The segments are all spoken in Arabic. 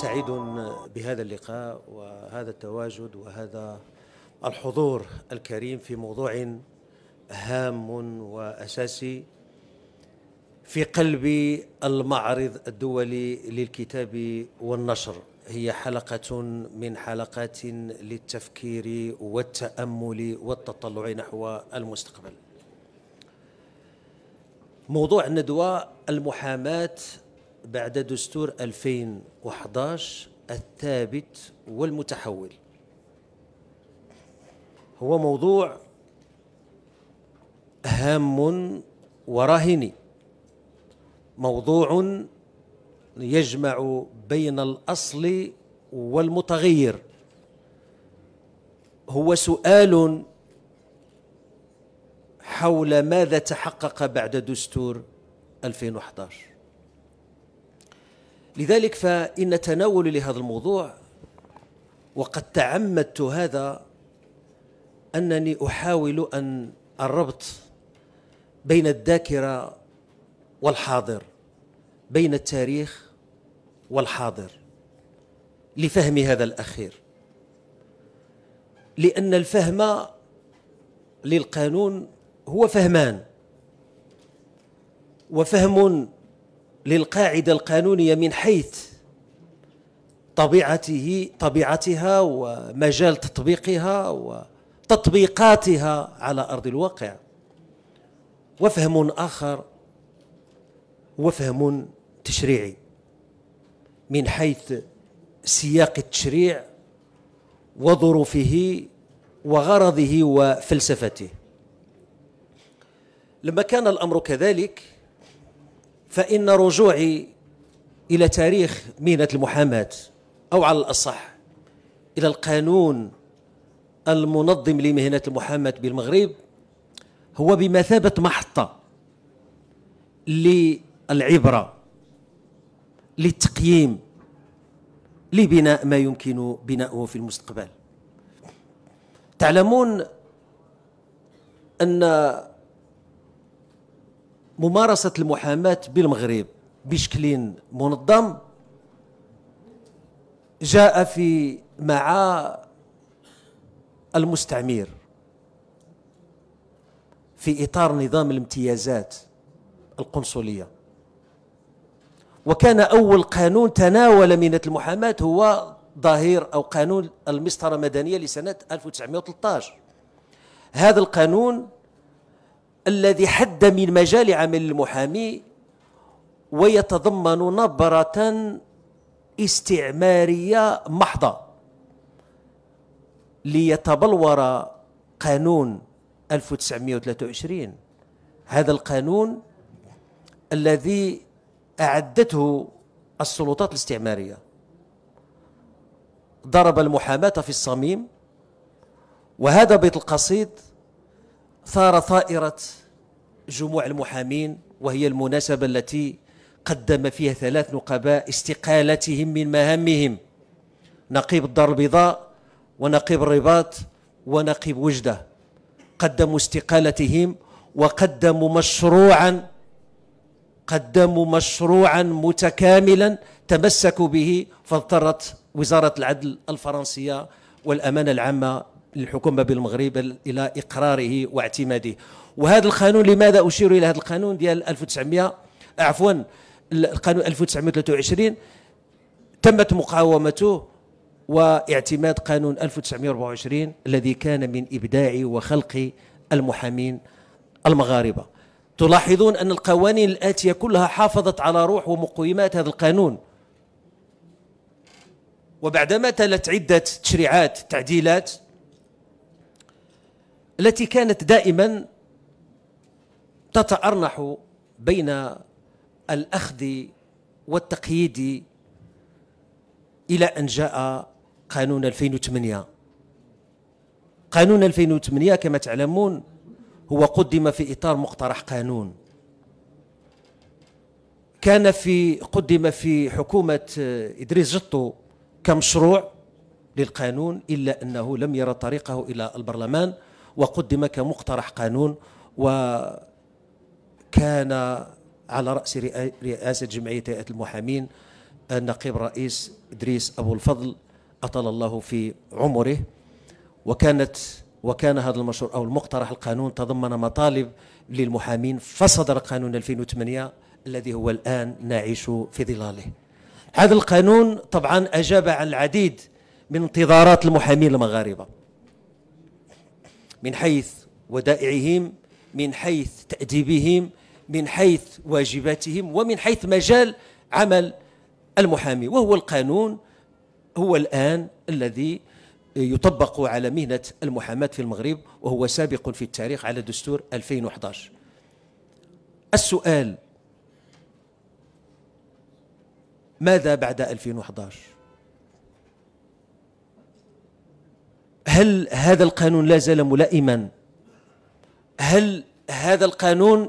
سعيد بهذا اللقاء وهذا التواجد وهذا الحضور الكريم في موضوع هام واساسي في قلب المعرض الدولي للكتاب والنشر هي حلقه من حلقات للتفكير والتامل والتطلع نحو المستقبل موضوع الندوه المحاماه بعد دستور 2011 الثابت والمتحول هو موضوع هام ورهني موضوع يجمع بين الأصل والمتغير هو سؤال حول ماذا تحقق بعد دستور 2011 لذلك فإن تناولي لهذا الموضوع وقد تعمدت هذا أنني أحاول أن الربط بين الذاكرة والحاضر بين التاريخ والحاضر لفهم هذا الأخير لأن الفهم للقانون هو فهمان وفهم للقاعدة القانونية من حيث طبيعته طبيعتها ومجال تطبيقها وتطبيقاتها على أرض الواقع وفهم آخر وفهم تشريعي من حيث سياق التشريع وظروفه وغرضه وفلسفته لما كان الأمر كذلك فإن رجوعي إلى تاريخ مهنة المحاماة أو على الأصح إلى القانون المنظم لمهنة المحاماة بالمغرب هو بمثابة محطة للعبرة للتقييم لبناء ما يمكن بناؤه في المستقبل تعلمون أن ممارسة المحاماة بالمغرب بشكل منظم جاء في مع المستعمير في إطار نظام الامتيازات القنصلية وكان أول قانون تناول مهنة المحاماة هو ظهير أو قانون المسطرة المدنية لسنة 1913 هذا القانون الذي حد من مجال عمل المحامي ويتضمن نبرة استعمارية محضة ليتبلور قانون 1923 هذا القانون الذي أعدته السلطات الاستعمارية ضرب المحاماة في الصميم وهذا بيت القصيد ثار ثائرة جموع المحامين وهي المناسبة التي قدم فيها ثلاث نقباء استقالتهم من مهامهم نقيب الدار البيضاء ونقيب الرباط ونقيب وجدة قدموا استقالتهم وقدموا مشروعا قدموا مشروعا متكاملا تمسكوا به فاضطرت وزارة العدل الفرنسية والأمانة العامة للحكومة بالمغرب إلى إقراره واعتماده وهذا القانون لماذا أشير إلى هذا القانون ديال 1900 عفوا القانون 1923 تمت مقاومته واعتماد قانون 1924 الذي كان من إبداع وخلق المحامين المغاربة تلاحظون أن القوانين الآتية كلها حافظت على روح ومقومات هذا القانون وبعدما تلت عدة تشريعات تعديلات التي كانت دائما تتأرنح بين الأخذ والتقييد إلى أن جاء قانون 2008 قانون 2008 كما تعلمون هو قدم في إطار مقترح قانون كان في قدم في حكومة إدريس جطو كمشروع للقانون إلا أنه لم يرى طريقه إلى البرلمان وقدم كمقترح قانون وكان على رأس رئاسة جمعية هيئة المحامين النقيب الرئيس إدريس أبو الفضل أطل الله في عمره وكانت وكان هذا المشروع أو المقترح القانون تضمن مطالب للمحامين فصدر قانون 2008 الذي هو الآن نعيش في ظلاله هذا القانون طبعا أجاب عن العديد من انتظارات المحامين المغاربة من حيث ودائعهم من حيث تأديبهم من حيث واجباتهم ومن حيث مجال عمل المحامي وهو القانون هو الآن الذي يطبق على مهنة المحاماة في المغرب وهو سابق في التاريخ على دستور 2011 السؤال ماذا بعد 2011 هل هذا القانون لا زال ملائما هل هذا القانون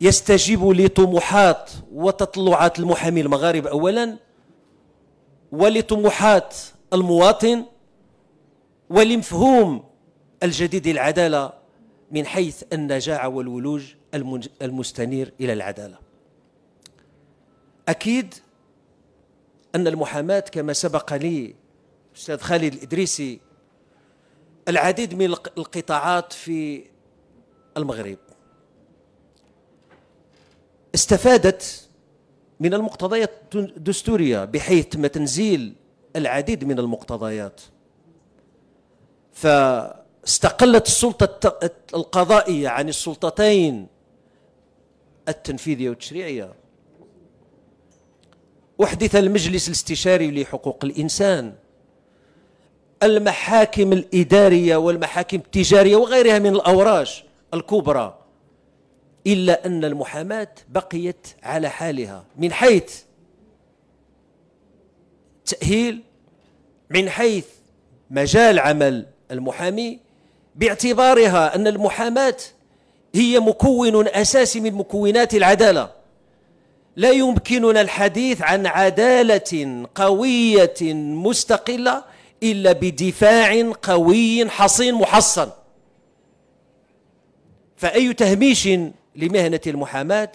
يستجيب لطموحات وتطلعات المحامي المغارب اولا ولطموحات المواطن ولمفهوم الجديد العداله من حيث النجاعه والولوج المستنير الى العداله اكيد ان المحاماه كما سبق لي الاستاذ خالد الادريسي العديد من القطاعات في المغرب استفادت من المقتضيات الدستورية بحيث تم تنزيل العديد من المقتضيات فاستقلت السلطة القضائية عن السلطتين التنفيذية والتشريعية أحدث المجلس الاستشاري لحقوق الإنسان المحاكم الإدارية والمحاكم التجارية وغيرها من الأوراش الكبرى إلا أن المحاماة بقيت على حالها من حيث تأهيل من حيث مجال عمل المحامي باعتبارها أن المحاماة هي مكون أساسي من مكونات العدالة لا يمكننا الحديث عن عدالة قوية مستقلة إلا بدفاع قوي حصين محصن فأي تهميش لمهنة المحاماة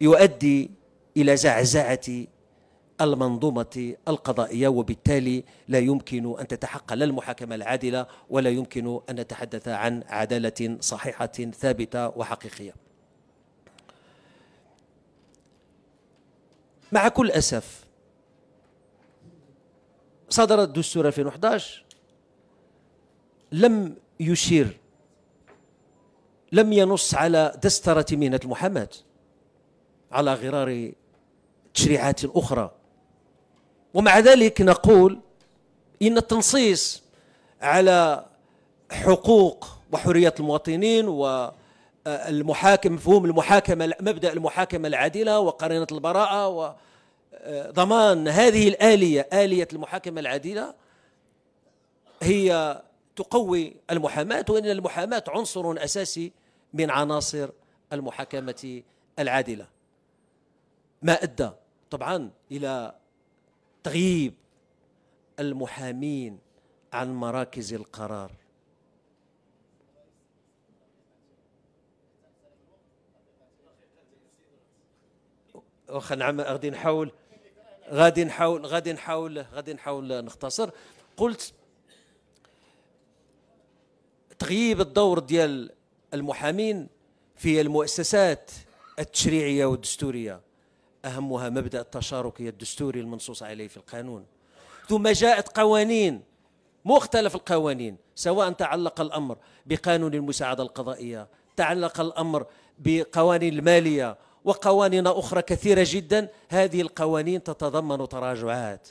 يؤدي إلى زعزعة المنظومة القضائية وبالتالي لا يمكن أن تتحقق لا المحاكمة العادلة ولا يمكن أن نتحدث عن عدالة صحيحة ثابتة وحقيقية مع كل أسف صدر الدستور 2011 لم يشير لم ينص على دسترة مهنة المحاماة على غرار تشريعات أخرى ومع ذلك نقول إن التنصيص على حقوق وحريات المواطنين و المحاكم مفهوم المحاكمة مبدأ المحاكمة العادلة وقرينة البراءة ضمان هذه الآلية آلية المحاكمة العادلة هي تقوي المحاماة وإن المحاماة عنصر أساسي من عناصر المحاكمة العادلة ما أدى طبعا إلى تغييب المحامين عن مراكز القرار واخا نعم غادي نحاول غادي نحاول غادي نحاول غادي نحاول نختصر قلت تغييب الدور ديال المحامين في المؤسسات التشريعيه والدستوريه اهمها مبدا التشاركيه الدستوري المنصوص عليه في القانون ثم جاءت قوانين مختلف القوانين سواء تعلق الامر بقانون المساعده القضائيه تعلق الامر بقوانين الماليه وقوانين أخرى كثيرة جدا هذه القوانين تتضمن تراجعات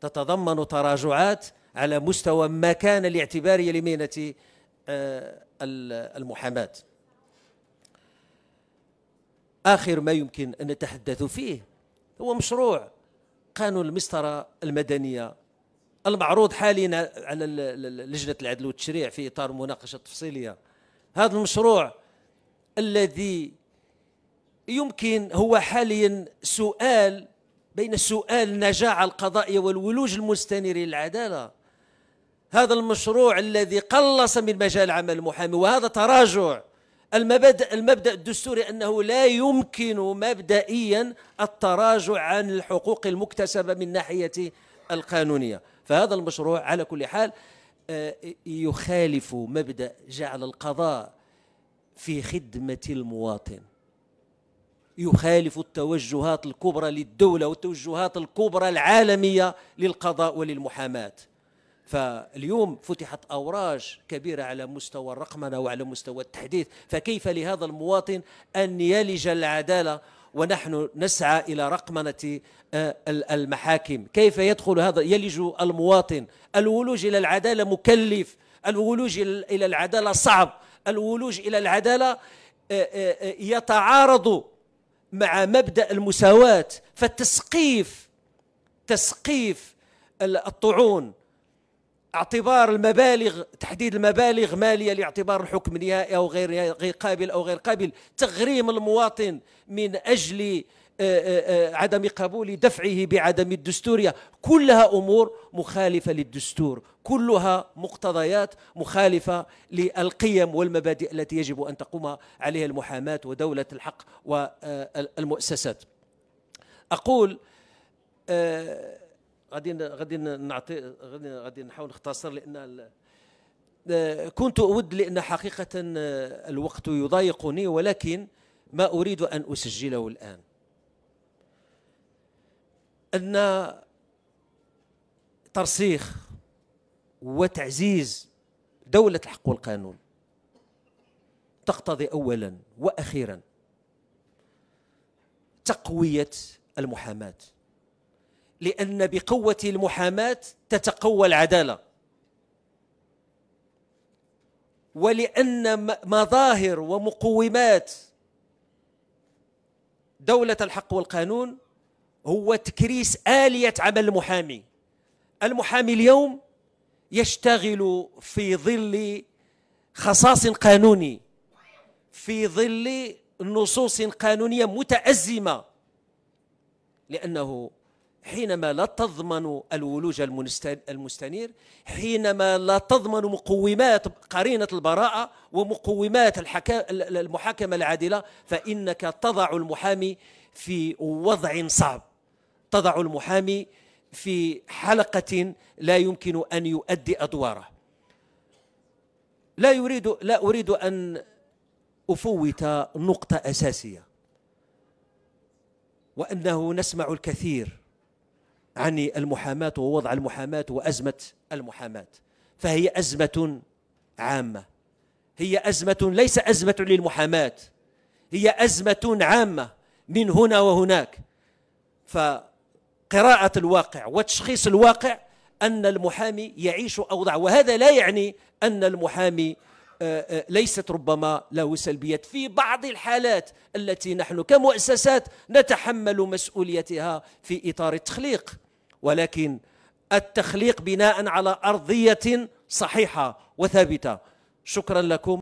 تتضمن تراجعات على مستوى ما كان الاعتباري لمهنة آه، المحاماة آخر ما يمكن أن نتحدث فيه هو مشروع قانون المسطرة المدنية المعروض حاليا على لجنة العدل والتشريع في إطار مناقشة تفصيلية هذا المشروع الذي يمكن هو حاليا سؤال بين سؤال النجاعة القضائية والولوج المستنير للعدالة هذا المشروع الذي قلص من مجال عمل المحامي وهذا تراجع المبدأ, المبدأ الدستوري أنه لا يمكن مبدئيا التراجع عن الحقوق المكتسبة من ناحية القانونية فهذا المشروع على كل حال آه، يخالف مبدأ جعل القضاء في خدمة المواطن يخالف التوجهات الكبرى للدولة والتوجهات الكبرى العالمية للقضاء وللمحاماة فاليوم فتحت أوراج كبيرة على مستوى الرقمنة وعلى مستوى التحديث فكيف لهذا المواطن أن يلج العدالة ونحن نسعى إلى رقمنة آه، المحاكم كيف يدخل هذا يلج المواطن الولوج إلى العدالة مكلف الولوج إلى العدالة صعب الولوج إلى العدالة آه، آه، يتعارض مع مبدا المساواه فالتسقيف تسقيف الطعون اعتبار المبالغ تحديد المبالغ ماليه لاعتبار الحكم نهائي او غير غير قابل او غير قابل تغريم المواطن من اجل آه، آه، آه، عدم قبول دفعه بعدم الدستورية كلها أمور مخالفة للدستور كلها مقتضيات مخالفة للقيم والمبادئ التي يجب أن تقوم عليها المحاماة ودولة الحق والمؤسسات أقول غادي غادي نعطي غادي غادي نحاول نختصر لأن كنت أود لأن حقيقة الوقت يضايقني ولكن ما أريد أن أسجله الآن أن ترسيخ وتعزيز دولة الحق والقانون تقتضي أولا وأخيرا تقوية المحاماة لأن بقوة المحاماة تتقوى العدالة ولأن مظاهر ومقومات دولة الحق والقانون هو تكريس آلية عمل المحامي المحامي اليوم يشتغل في ظل خصاص قانوني في ظل نصوص قانونية متأزمة لأنه حينما لا تضمن الولوج المستنير حينما لا تضمن مقومات قرينة البراءة ومقومات المحاكمة العادلة فإنك تضع المحامي في وضع صعب تضع المحامي في حلقة لا يمكن أن يؤدي أدواره لا يريد لا أريد أن أفوت نقطة أساسية وأنه نسمع الكثير عن المحاماة ووضع المحاماة وأزمة المحاماة فهي أزمة عامة هي أزمة ليس أزمة للمحاماة هي أزمة عامة من هنا وهناك ف قراءة الواقع وتشخيص الواقع أن المحامي يعيش أوضاع وهذا لا يعني أن المحامي آه، آه، ليست ربما له سلبيات في بعض الحالات التي نحن كمؤسسات نتحمل مسؤوليتها في إطار التخليق ولكن التخليق بناء على أرضية صحيحة وثابتة شكرا لكم